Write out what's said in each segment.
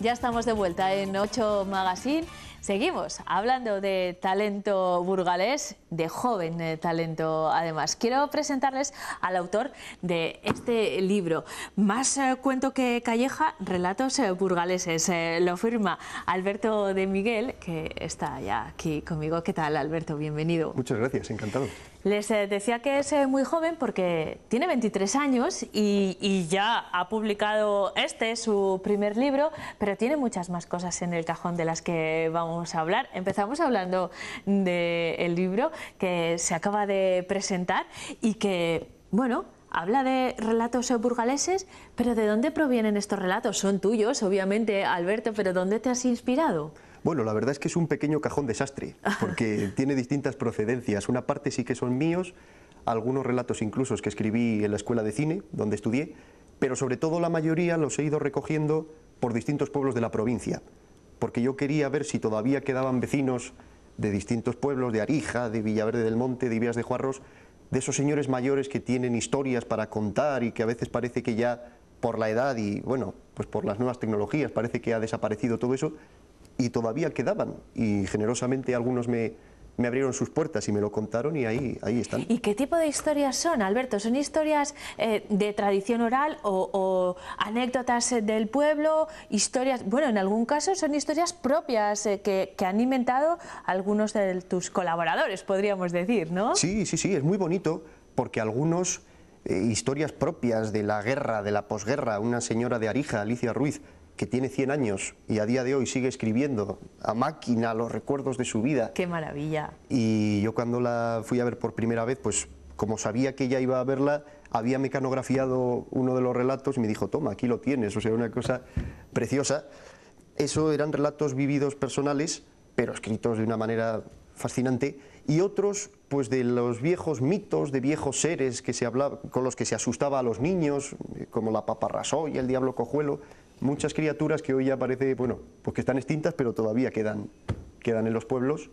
Ya estamos de vuelta en 8 Magazine Seguimos hablando de talento burgalés, de joven eh, talento además. Quiero presentarles al autor de este libro, Más eh, cuento que Calleja, Relatos eh, burgaleses. lo firma Alberto de Miguel, que está ya aquí conmigo. ¿Qué tal, Alberto? Bienvenido. Muchas gracias, encantado. Les decía que es muy joven porque tiene 23 años y, y, ya ha publicado este, su primer libro, pero tiene muchas más cosas en el cajón de las que vamos vamos a hablar. Empezamos hablando del libro que se acaba de presentar y que, bueno, habla de relatos burgaleses, pero ¿de dónde provienen estos relatos? Son tuyos, obviamente, Alberto, pero ¿dónde te has inspirado? Bueno, la verdad es que es un pequeño cajón desastre, porque tiene distintas procedencias. Una parte sí que son míos, algunos relatos incluso que escribí en la escuela de cine, donde estudié, pero sobre todo la mayoría los he ido recogiendo por distintos pueblos de la provincia porque yo quería ver si todavía quedaban vecinos de distintos pueblos, de Arija, de Villaverde del Monte, de Ibias de Juarros, de esos señores mayores que tienen historias para contar y que a veces parece que ya por la edad y bueno, pues por las nuevas tecnologías parece que ha desaparecido todo eso y todavía quedaban y generosamente algunos me, me abrieron sus puertas y me lo contaron y ahí, ahí están. ¿Y qué tipo de historias son, Alberto? ¿Son historias eh, de tradición oral o, anécdotas eh, del pueblo? Historias, bueno, en algún caso son historias propias eh, que, han inventado algunos de tus colaboradores, podríamos decir, ¿no? Sí, sí, sí, es muy bonito porque algunos... historias propias de la guerra, de la posguerra, una señora de Arija, Alicia Ruiz, que tiene 100 años y a día de hoy sigue escribiendo a máquina los recuerdos de su vida. ¡Qué maravilla! Y yo cuando la fui a ver por primera vez, pues como sabía que ella iba a verla, había mecanografiado uno de los relatos y me dijo, toma, aquí lo tienes, o sea, una cosa preciosa. Eso eran relatos vividos personales, pero escritos de una manera fascinante, y otros, pues de los viejos mitos, de viejos seres que se hablaba, con los que se asustaba a los niños, como la y el diablo cojuelo, muchas criaturas que hoy ya parece, bueno, pues que están extintas, pero todavía quedan, quedan en los pueblos.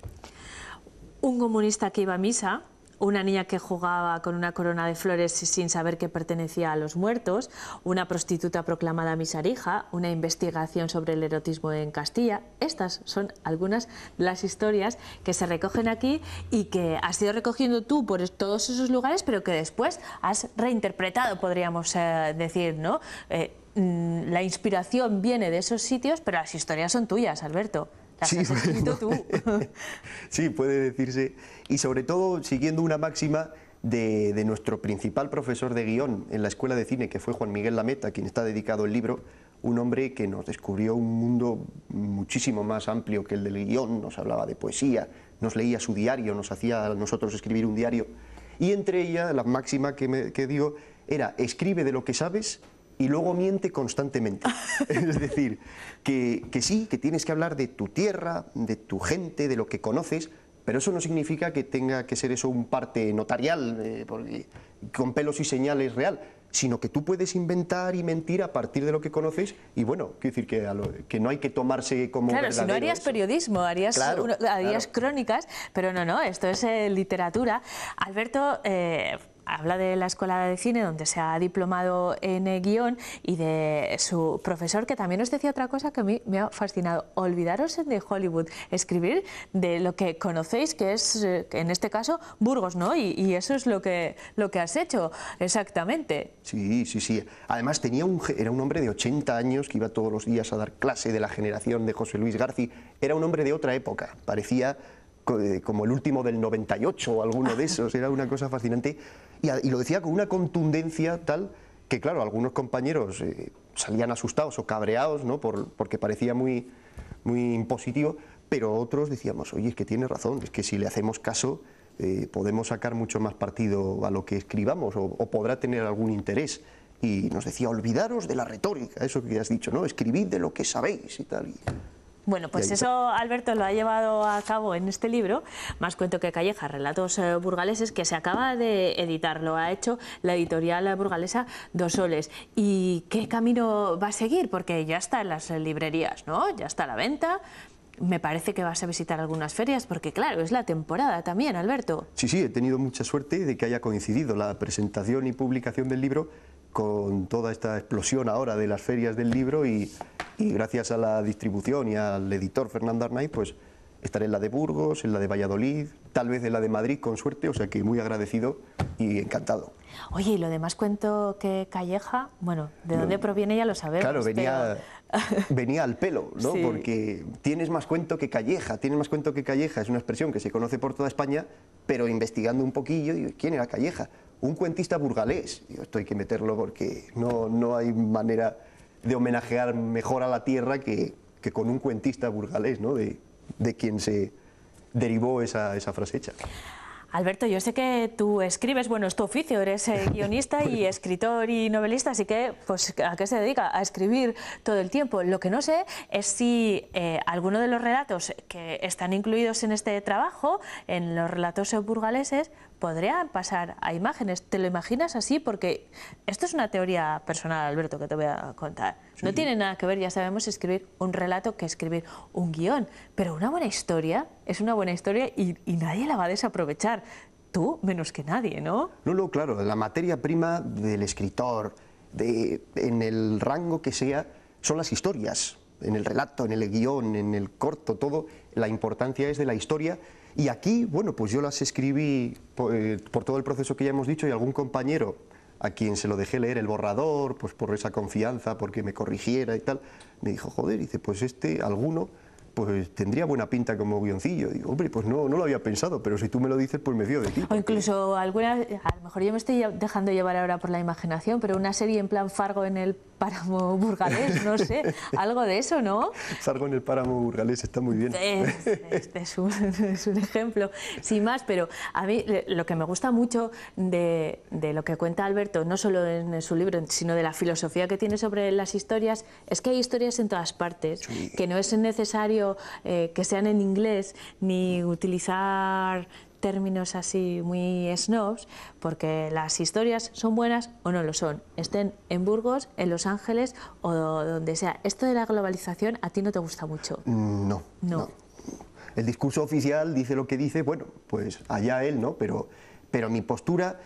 Un comunista que iba a misa, una niña que jugaba con una corona de flores sin saber que pertenecía a los muertos, una prostituta proclamada misarija, una investigación sobre el erotismo en Castilla. Estas son algunas de las historias que se recogen aquí y que has ido recogiendo tú por todos esos lugares, pero que después has reinterpretado, podríamos eh, decir, ¿no? Eh, Mm, la inspiración viene de esos sitios, pero las historias son tuyas, Alberto. Las sí, has escrito tú. sí, puede decirse. Y sobre todo siguiendo una máxima de, nuestro principal profesor de guión en la Escuela de Cine, que fue Juan Miguel Lameta, quien está dedicado el libro, un hombre que nos descubrió un mundo muchísimo más amplio que el del guión, nos hablaba de poesía, nos leía su diario, nos hacía a nosotros escribir un diario. Y entre ellas, la máxima que, me, que dio era, escribe de lo que sabes y luego miente constantemente. es decir, que, que, sí, que tienes que hablar de tu tierra, de tu gente, de lo que conoces, pero eso no significa que tenga que ser eso un parte notarial, eh, con pelos y señales real sino que tú puedes inventar y mentir a partir de lo que conoces y bueno, quiero decir que, que no hay que tomarse como Claro, si no harías periodismo, harías, crónicas, pero no, no, esto es eh, literatura. Alberto, eh, habla de la Escuela de Cine, donde se ha diplomado en eh, guión, y de su profesor, que también os decía otra cosa que a mí me ha fascinado. Olvidaros de Hollywood, escribir de lo que conocéis, que es, eh, en este caso, Burgos, ¿no? Y, eso es lo que, lo que has hecho, exactamente. Sí, sí, sí. Además, tenía un, era un hombre de 80 años que iba todos los días a dar clase de la generación de José Luis García. Era un hombre de otra época, parecía eh, como el último del 98 o alguno de esos, era una cosa fascinante y, lo decía con una contundencia tal que, claro, algunos compañeros eh, salían asustados o cabreados, ¿no? porque parecía muy, impositivo, pero otros decíamos, oye, es que tiene razón, es que si le hacemos caso eh, podemos sacar mucho más partido a lo que escribamos o, podrá tener algún interés y nos decía, olvidaros de la retórica, eso que has dicho, ¿no? Escribid de lo que sabéis y tal. Bueno, pues eso Alberto lo ha llevado a cabo en este libro, Más cuento que calleja, relatos eh, burgaleses, que se acaba de editar, lo ha hecho la editorial burgalesa Dos Soles. ¿Y qué camino va a seguir? Porque ya está en las librerías, ¿no? Ya está a la venta. Me parece que vas a visitar algunas ferias, porque claro, es la temporada también, Alberto. Sí, sí, he tenido mucha suerte de que haya coincidido la presentación y publicación del libro con toda esta explosión ahora de las ferias del libro y y gracias a la distribución y al editor Fernando Arnaiz, pues estaré en la de Burgos, en la de Valladolid, tal vez en la de Madrid con suerte, o sea que muy agradecido y encantado. Oye, y lo demás cuento que Calleja, bueno, de dónde proviene ya lo sabemos. Claro, venía, al pelo, ¿no? Porque tienes más cuento que Calleja, tienes más cuento que Calleja, es una expresión que se conoce por toda España, pero investigando un poquillo, ¿quién era Calleja? Un cuentista burgalés, esto hay que meterlo porque no, no hay manera de homenajear mejor a la tierra que, con un cuentista burgalés, ¿no? de, de quien se derivó esa, esa frase Alberto, yo sé que tú escribes, bueno, es tu oficio, eres eh, guionista y escritor y novelista, así que, pues, ¿a qué se dedica? A escribir todo el tiempo. Lo que no sé es si eh, alguno de los relatos que están incluidos en este trabajo, en los relatos burgaleses, podrían pasar a imágenes. ¿Te lo imaginas así? Porque esto es una teoría personal, Alberto, que te voy a contar. No tiene nada que ver, ya sabemos, escribir un relato que escribir un guión, pero una buena historia es una buena historia y, nadie la va a desaprovechar. Tú menos que nadie, ¿no? No, no, claro, la materia prima del escritor, en el rango que sea, son las historias, en el relato, en el guión, en el corto, todo, la importancia es de la historia. Y aquí, bueno, pues yo las escribí eh, por todo el proceso que ya hemos dicho y algún compañero a quien se lo dejé leer el borrador, pues por esa confianza, porque me corrigiera y tal, me dijo, joder, dice, pues este, alguno pues tendría buena pinta como guioncillo. Digo, hombre, pues no, no lo había pensado, pero si tú me lo dices, pues me fío de ti. O incluso alguna, a lo mejor yo me estoy dejando llevar ahora por la imaginación, pero una serie en plan Fargo en el páramo burgalés, no sé, algo de eso, ¿no? Fargo en el páramo burgalés está muy bien. Este, es, este un, ejemplo, sin más, pero a mí lo que me gusta mucho de, lo que cuenta Alberto, no solo en su libro, sino de la filosofía que tiene sobre las historias, es que hay historias en todas partes, que no es necesario eh, que sean en inglés ni utilizar términos así muy snobs, porque las historias son buenas o no lo son, estén en Burgos, en Los Ángeles o donde sea. Esto de la globalización a ti no te gusta mucho. Mm, no. No. El discurso oficial dice lo que dice, bueno, pues allá él, ¿no? Pero, pero mi postura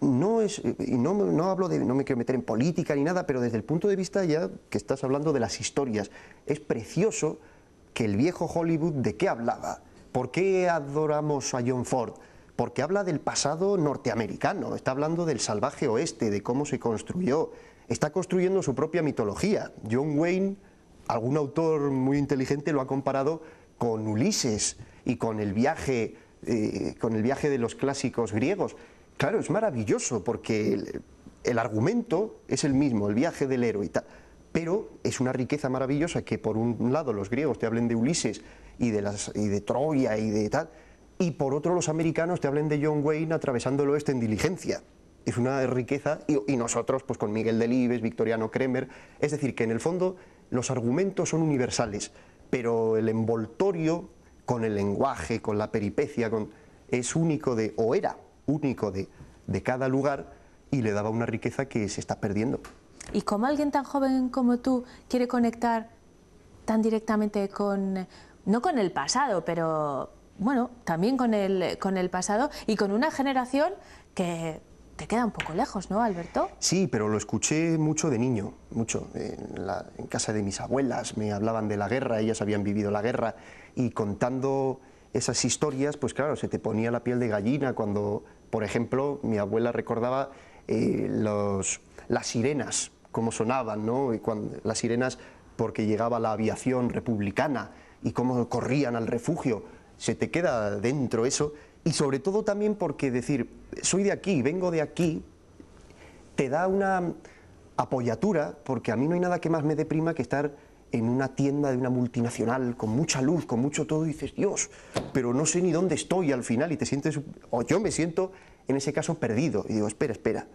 no es, y no, no, hablo de, no me quiero meter en política ni nada, pero desde el punto de vista ya que estás hablando de las historias, es precioso que el viejo Hollywood de qué hablaba. ¿Por qué adoramos a John Ford? Porque habla del pasado norteamericano, está hablando del salvaje oeste, de cómo se construyó, está construyendo su propia mitología. John Wayne, algún autor muy inteligente lo ha comparado con Ulises y con el viaje, eh, con el viaje de los clásicos griegos. Claro, es maravilloso porque el, argumento es el mismo, el viaje del héroe pero es una riqueza maravillosa que por un lado los griegos te hablen de Ulises y de, Troya y de tal, y por otro los americanos te hablen de John Wayne atravesando el oeste en diligencia. Es una riqueza, y, nosotros pues con Miguel Delibes, Victoriano Kremer, es decir, que en el fondo los argumentos son universales, pero el envoltorio con el lenguaje, con la peripecia, con, es único de, o era único de cada lugar, y le daba una riqueza que se está perdiendo. Y como alguien tan joven como tú quiere conectar tan directamente con, no con el pasado, pero bueno, también con el, con el pasado y con una generación que te queda un poco lejos, ¿no, Alberto? Sí, pero lo escuché mucho de niño, mucho. En, casa de mis abuelas me hablaban de la guerra, ellas habían vivido la guerra y contando esas historias, pues claro, se te ponía la piel de gallina cuando, por ejemplo, mi abuela recordaba eh, los las sirenas, como sonaban, ¿no? Y las sirenas porque llegaba la aviación republicana y cómo corrían al refugio. Se te queda dentro eso. Y sobre todo también porque decir, soy de aquí, vengo de aquí, te da una apoyatura, porque a mí no hay nada que más me deprima que estar en una tienda de una multinacional con mucha luz, con mucho todo, y dices, Dios, pero no sé ni dónde estoy al final, y te sientes, o yo me siento en ese caso perdido, y digo, espera, espera,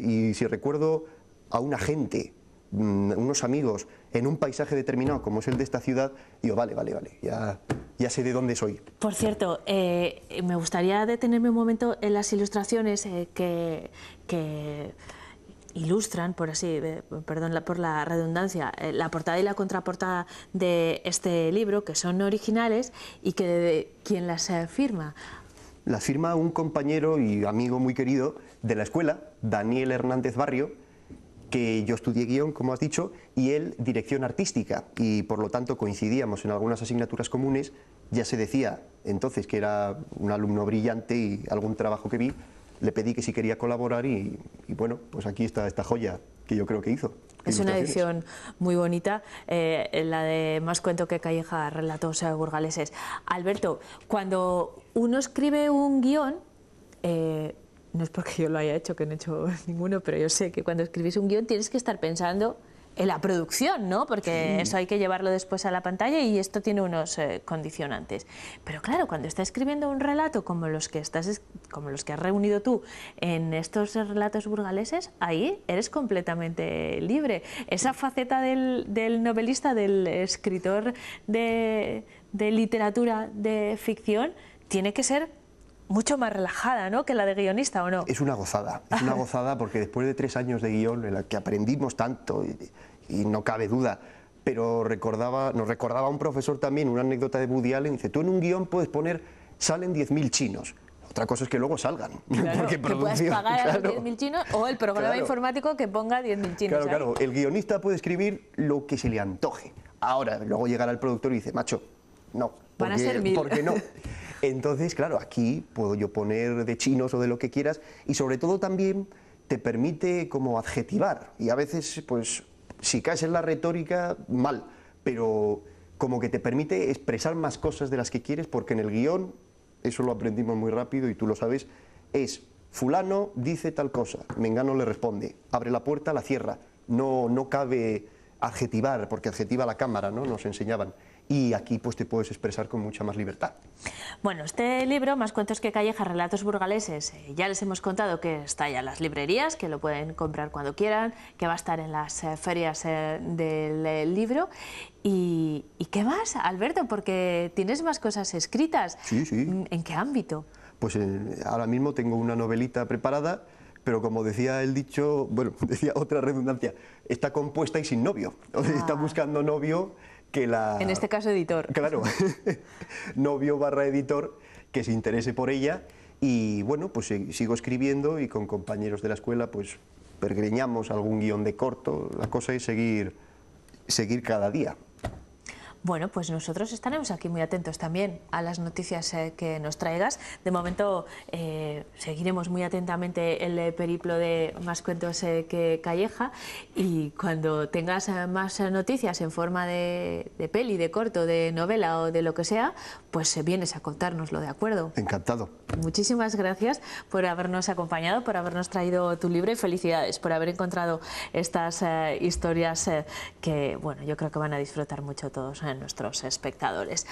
y si recuerdo a una gente, mm, unos amigos, en un paisaje determinado como es el de esta ciudad, digo, vale, vale, vale, ya, sé de dónde soy. Por cierto, eh, me gustaría detenerme un momento en las ilustraciones eh, que, ilustran, por así, eh, perdón por la redundancia, la portada y la contraportada de este libro, que son originales y que quien las firma la firma un compañero y amigo muy querido de la escuela, Daniel Hernández Barrio, que yo estudié guión, como has dicho, y él dirección artística, y por lo tanto coincidíamos en algunas asignaturas comunes, ya se decía entonces que era un alumno brillante y algún trabajo que vi, le pedí que si quería colaborar y bueno, pues aquí está esta joya que yo creo que hizo. Es una edición muy bonita, eh, la de Más cuento que calleja, relatos burgaleses. Alberto, cuando uno escribe un guión, eh, no es porque yo lo haya hecho, que no he hecho ninguno, pero yo sé que cuando escribís un guión tienes que estar pensando en la producción, ¿no? Porque eso hay que llevarlo después a la pantalla y esto tiene unos eh, condicionantes. Pero claro, cuando estás escribiendo un relato como los que estás como los que has reunido tú en estos relatos burgaleses, ahí eres completamente libre. Esa faceta del, novelista, del escritor de, de literatura de ficción, tiene que ser mucho más relajada, ¿no? Que la de guionista, ¿o no? Es una gozada, es una gozada porque después de tres años de guión en la que aprendimos tanto y, no cabe duda, pero recordaba, nos recordaba un profesor también una anécdota de Woody Allen, dice, tú en un guión puedes poner, salen 10.000 chinos, otra cosa es que luego salgan. porque que pagar a los 10.000 chinos o el programa informático que ponga 10.000 chinos. Claro, ¿eh? claro. El guionista puede escribir lo que se le antoje. Ahora, luego llegará el productor y dice, macho, no. Van a Porque no. Entonces, claro, aquí puedo yo poner de chinos o de lo que quieras y sobre todo también te permite como adjetivar y a veces, pues, si caes en la retórica, mal, pero como que te permite expresar más cosas de las que quieres porque en el guión, eso lo aprendimos muy rápido y tú lo sabes, es fulano dice tal cosa, Mengano le responde, abre la puerta, la cierra, no, no cabe adjetivar porque adjetiva la cámara, ¿no? Nos enseñaban y aquí pues te puedes expresar con mucha más libertad. Bueno, este libro, Más cuentos que callejas, relatos burgaleses, eh, ya les hemos contado que está ya en las librerías, que lo pueden comprar cuando quieran, que va a estar en las eh, ferias eh, del libro. Y, qué más, Alberto? Porque tienes más cosas escritas. Sí, sí. ¿En qué ámbito? Pues ahora mismo tengo una novelita preparada, pero como decía el dicho, bueno, decía otra redundancia, está compuesta y sin novio. Está ah. buscando novio en este caso editor. Claro, novio barra editor que se interese por ella y bueno, pues sigo escribiendo y con compañeros de la escuela pues pergreñamos algún guión de corto, la cosa es seguir, seguir cada día. Bueno, pues nosotros estaremos aquí muy atentos también a las noticias eh, que nos traigas. De momento eh, seguiremos muy atentamente el eh, periplo de Más Cuentos que Calleja y cuando tengas más noticias en forma de, de, peli, de corto, de novela o de lo que sea, pues vienes a contárnoslo, ¿de acuerdo? Encantado. Muchísimas gracias por habernos acompañado, por habernos traído tu libro y felicidades por haber encontrado estas historias que, bueno, yo creo que van a disfrutar mucho todos nuestros espectadores.